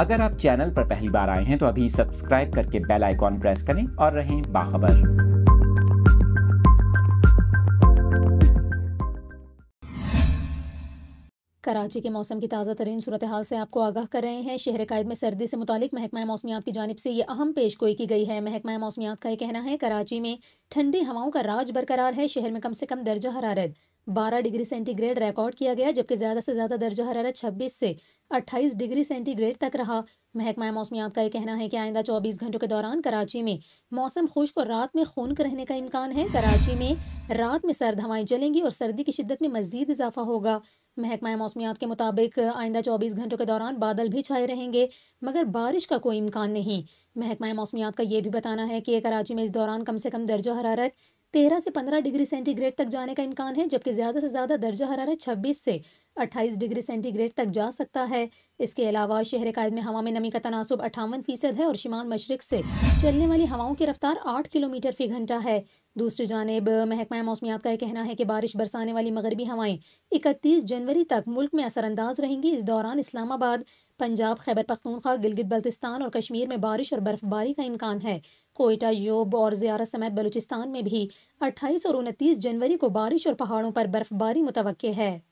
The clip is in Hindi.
अगर आप चैनल पर पहली बार आए हैं तो अभी सब्सक्राइब करके बेल आइकॉन प्रेस करें और रहें बाखबर कराची के मौसम की ताज़ा तरीन सूरत हाल से आपको आगाह कर रहे हैं शहर कायद में सर्दी से मुतालिक महकमा मौसमियात की जानब से ये अहम गोई की गई है महकमा मौसमियात का ये कहना है कराची में ठंडी हवाओं का राज बरकरार है शहर में कम से कम दर्जा हरारत 12 डिग्री सेंटीग्रेड रिकॉर्ड किया गया जबकि ज़्यादा से ज़्यादा दर्जा हरारत छब्बीस से अट्ठाईस डिग्री सेंटीग्रेड तक रहा महकमा मौसमियात का यह कहना है कि आइंदा 24 घंटों के दौरान कराची में मौसम खुश्क और रात में खून रहने का इम्कान है कराची में रात में सर्द हवाएं चलेंगी और सर्दी की शिद्दत में मजीद इजाफा होगा महकमा मौसमियात के मुताबिक आइंदा 24 घंटों के दौरान बादल भी छाए रहेंगे मगर बारिश का कोई इम्कान नहीं महकमा मौसमियात का ये भी बताना है कि कराची में इस दौरान कम से कम दर्जा हरारत तेरह से पंद्रह डिग्री सेंटीग्रेड तक जाने का इम्कान है जबकि ज़्यादा से ज़्यादा दर्जा हरारत छब्बीस से अट्ठाईस डिग्री सेंटीग्रेड तक जा सकता है इसके अलावा शहर कायद में हवा में नमी का तनासब अठावन फीसद है और शिमान मशरक से चलने वाली हवाओं की रफ्तार आठ किलोमीटर फी घंटा है दूसरी जानब महकमा मौसमियात का कहना है कि बारिश बरसाने वाली मगरबी हवाएं इकतीस जनवरी तक मुल्क में असरानंदाज रहेंगी इस दौरान इस्लामाबाद पंजाब खैबर पख्तूनख्वा गिलगित बल्तिस्तान और कश्मीर में बारिश और बर्फबारी का इम्कान है कोयटा योब और ज्यारत समेत बलूचिस्तान में भी अट्ठाईस और उनतीस जनवरी को बारिश और पहाड़ों पर बर्फबारी मुतव है